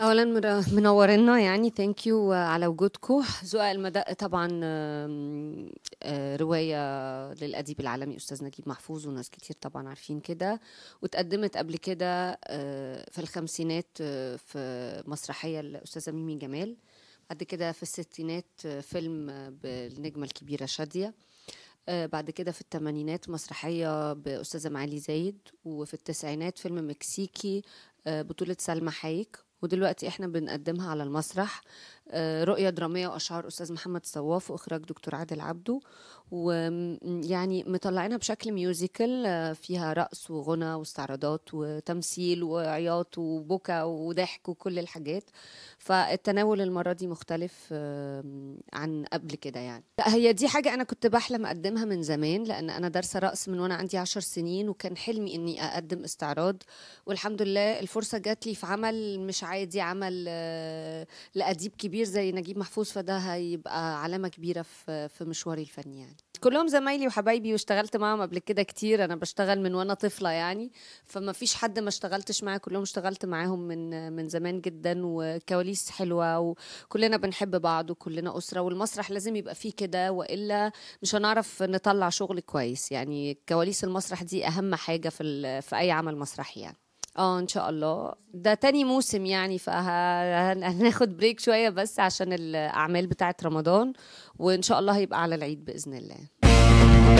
اولا منورنا يعني ثانك آه، يو على وجودكم زقاق المدق طبعا آه، روايه للاديب العالمي استاذ نجيب محفوظ وناس كتير طبعا عارفين كده وتقدمت قبل كده آه، في الخمسينات في مسرحيه الاستاذه ميمي جمال بعد كده في الستينات فيلم بالنجمه الكبيره شاديه بعد كده في الثمانينات مسرحية بأستاذة معالي زايد وفي التسعينات فيلم مكسيكي بطولة سلمى حايك ودلوقتي احنا بنقدمها على المسرح آه، رؤية درامية وأشعار أستاذ محمد صواف وإخراج دكتور عادل عبده ويعني مطلعينها بشكل ميوزيكال آه، فيها رقص وغنى واستعراضات وتمثيل وعياط وبكى وضحك وكل الحاجات فالتناول المرة دي مختلف آه، عن قبل كده يعني لا هي دي حاجة أنا كنت بحلم أقدمها من زمان لأن أنا دارسة رقص من وأنا عندي عشر سنين وكان حلمي إني أقدم استعراض والحمد لله الفرصة جات لي في عمل مش عادي عمل لأديب كبير زي نجيب محفوظ فده هيبقى علامة كبيرة في مشواري الفني يعني كلهم زمايلي وحبايبي واشتغلت معاهم قبل كده كتير انا بشتغل من وانا طفله يعني فما فيش حد ما اشتغلتش معاه كلهم اشتغلت معاهم من من زمان جدا وكواليس حلوه وكلنا بنحب بعض وكلنا اسره والمسرح لازم يبقى فيه كده والا مش هنعرف نطلع شغل كويس يعني كواليس المسرح دي اهم حاجه في في اي عمل مسرحي يعني اه ان شاء الله ده تاني موسم يعني فهناخد بريك شويه بس عشان الاعمال بتاعه رمضان وان شاء الله هيبقى على العيد باذن الله